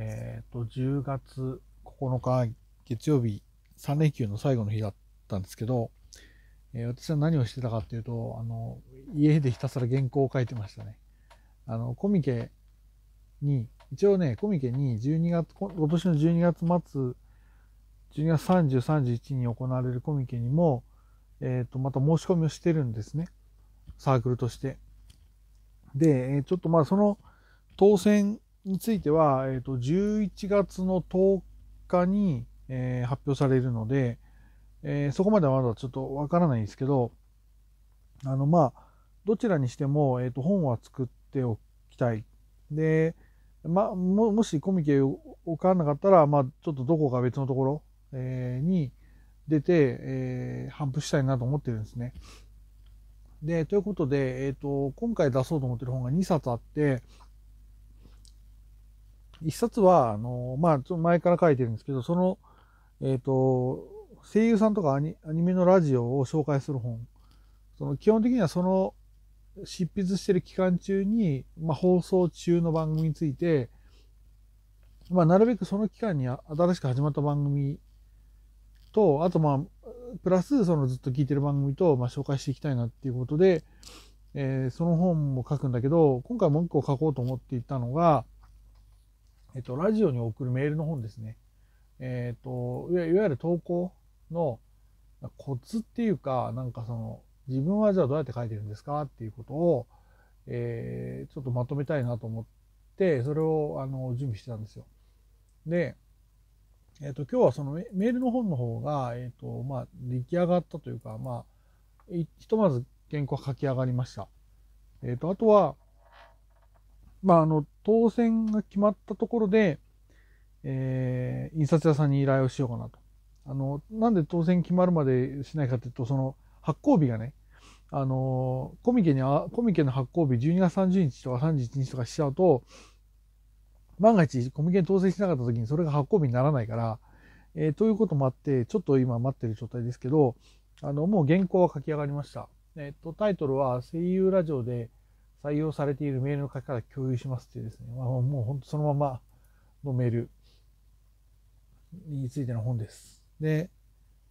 えっ、ー、と、10月9日月曜日、3連休の最後の日だったんですけど、えー、私は何をしてたかっていうと、あの、家でひたすら原稿を書いてましたね。あの、コミケに、一応ね、コミケに12月、今年の12月末、12月30、31に行われるコミケにも、えっ、ー、と、また申し込みをしてるんですね。サークルとして。で、ちょっとまあその当選については、えっ、ー、と、11月の10日に、えー、発表されるので、えー、そこまではまだちょっとわからないんですけど、あの、まあ、どちらにしても、えっ、と、本は作っておきたい。で、ま、ももしコミケを分からなかったら、まあ、ちょっとどこか別のところ、えー、に出て、えー、反布したいなと思ってるんですね。で、ということで、えっ、ー、と、今回出そうと思ってる本が2冊あって、一冊は、あの、まあ、前から書いてるんですけど、その、えっ、ー、と、声優さんとかアニアニメのラジオを紹介する本。その、基本的にはその、執筆してる期間中に、まあ、放送中の番組について、まあ、なるべくその期間に新しく始まった番組と、あとまあ、プラス、そのずっと聞いてる番組と、まあ、紹介していきたいなっていうことで、えー、その本も書くんだけど、今回もう一個書こうと思っていたのが、えっと、ラジオに送るメールの本ですね。えっと、いわゆる投稿のコツっていうか、なんかその、自分はじゃあどうやって書いてるんですかっていうことを、えー、ちょっとまとめたいなと思って、それをあの準備してたんですよ。で、えっ、ー、と、今日はそのメールの本の方が、えっ、ー、と、まあ、出来上がったというか、まあ、ひとまず原稿書き上がりました。えっ、ー、と、あとは、まあ、あの、当選が決まったところで、えー、印刷屋さんに依頼をしようかなと。あの、なんで当選決まるまでしないかっていうと、その、発行日がね、あの、コミケにコミケの発行日12月30日とか31日とかしちゃうと、万が一コミケに当選しなかった時にそれが発行日にならないから、えー、ということもあって、ちょっと今待ってる状態ですけど、あの、もう原稿は書き上がりました。えっ、ー、と、タイトルは声優ラジオで、採用されているメールの書き方共有しますってですね、まあ、もう本当そのままのメールについての本です。で、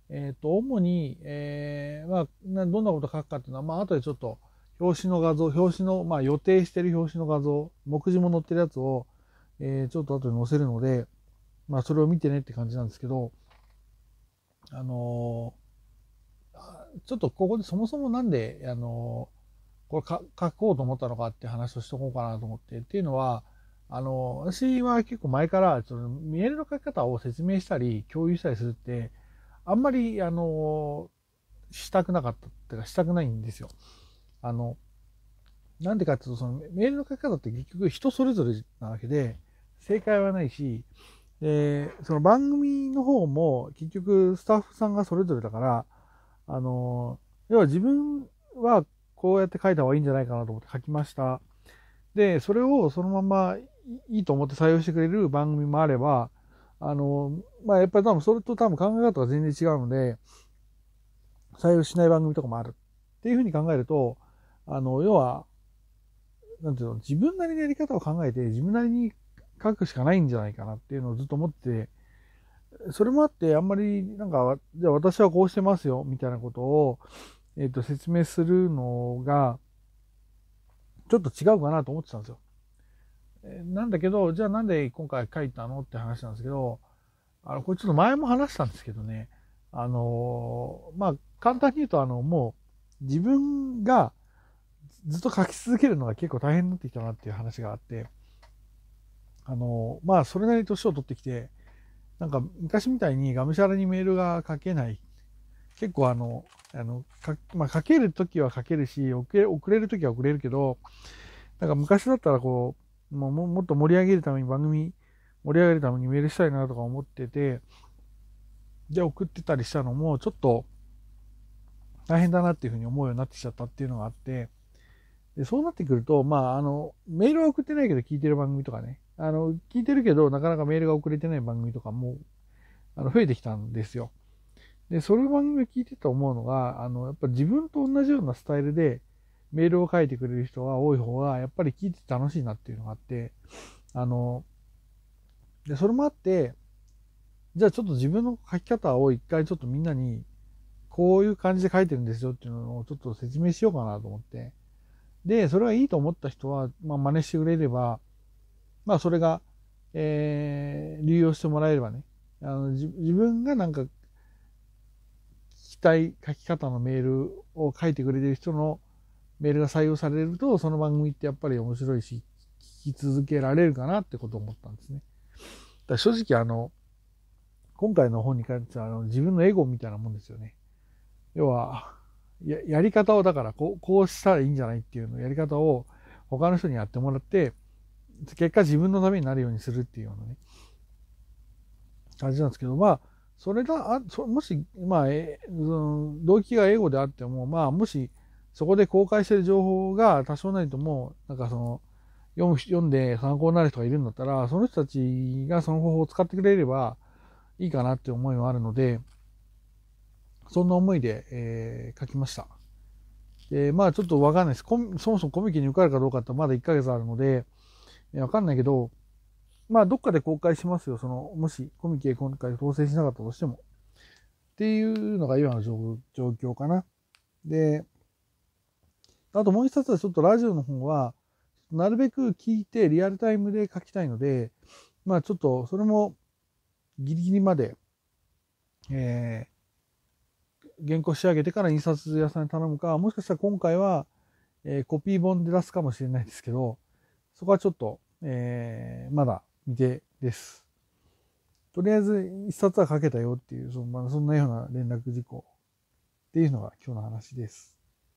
えっ、ー、と、主に、えー、まあ、どんなこと書くかっていうのは、まあ、後でちょっと、表紙の画像、表紙の、まあ、予定してる表紙の画像、目次も載ってるやつを、えー、ちょっと後で載せるので、まあ、それを見てねって感じなんですけど、あのー、ちょっとここでそもそもなんで、あのこれ書こうと思ったのかって話をしとこうかなと思って。っていうのは、あの、私は結構前から、その、メールの書き方を説明したり、共有したりするって、あんまり、あの、したくなかったっていうか、したくないんですよ。あの、なんでかっていうと、その、メールの書き方って結局人それぞれなわけで、正解はないし、で、その番組の方も結局スタッフさんがそれぞれだから、あの、要は自分はこうやって書いた方がいいんじゃないかなと思って書きました。で、それをそのままいいと思って採用してくれる番組もあれば、あの、まあ、やっぱり多分それと多分考え方が全然違うので、採用しない番組とかもある。っていうふうに考えると、あの、要は、なんていうの、自分なりのやり方を考えて、自分なりに書くしかないんじゃないかなっていうのをずっと思って、それもあって、あんまり、なんか、じゃあ私はこうしてますよ、みたいなことを、えっ、ー、と、説明するのが、ちょっと違うかなと思ってたんですよ。なんだけど、じゃあなんで今回書いたのって話なんですけど、あの、これちょっと前も話したんですけどね、あのー、まあ、簡単に言うと、あの、もう、自分がずっと書き続けるのが結構大変になってきたなっていう話があって、あのー、まあ、それなりに年を取ってきて、なんか昔みたいにがむしゃらにメールが書けない結構あの、あの、か、まあ、かけるときはかけるし、遅れ、遅れるときは遅れるけど、なんか昔だったらこう、ももっと盛り上げるために番組、盛り上げるためにメールしたいなとか思ってて、で、送ってたりしたのも、ちょっと、大変だなっていうふうに思うようになってきちゃったっていうのがあって、でそうなってくると、まあ、あの、メールは送ってないけど聞いてる番組とかね、あの、聞いてるけど、なかなかメールが送れてない番組とかも、あの、増えてきたんですよ。で、その番組を聞いてて思うのが、あの、やっぱ自分と同じようなスタイルでメールを書いてくれる人が多い方が、やっぱり聞いてて楽しいなっていうのがあって、あの、で、それもあって、じゃあちょっと自分の書き方を一回ちょっとみんなに、こういう感じで書いてるんですよっていうのをちょっと説明しようかなと思って。で、それがいいと思った人は、まあ、真似してくれれば、まあ、それが、えー、流用してもらえればね、あの自分がなんかきたい書き方のメールを書いてくれてる人のメールが採用されると、その番組ってやっぱり面白いし、聞き続けられるかなってことを思ったんですね。だ正直あの、今回の本に関してはあの自分のエゴみたいなもんですよね。要は、ややり方をだからこう、こうしたらいいんじゃないっていうの、やり方を他の人にやってもらって、結果自分のためになるようにするっていうようなね、感じなんですけど、まあ、それがあそもし、まあえうん、動機が英語であっても、まあ、もしそこで公開している情報が多少なりともなんかその読む読んで参考になる人がいるんだったらその人たちがその方法を使ってくれればいいかなって思いはあるのでそんな思いで、えー、書きました。で、まあちょっとわかんないです。そもそもコミケに受かるかどうかってまだ1ヶ月あるので、わかんないけど、まあ、どっかで公開しますよ。その、もし、コミケ今回当選しなかったとしても。っていうのが今の状況かな。で、あともう一冊はちょっとラジオの方は、なるべく聞いてリアルタイムで書きたいので、まあちょっとそれもギリギリまで、えー、原稿仕上げてから印刷屋さんに頼むか、もしかしたら今回は、えー、コピー本で出すかもしれないですけど、そこはちょっと、えー、まだでです。とりあえず一冊は書けたよっていう、そのまあ、そんなような連絡事項っていうのが今日の話です。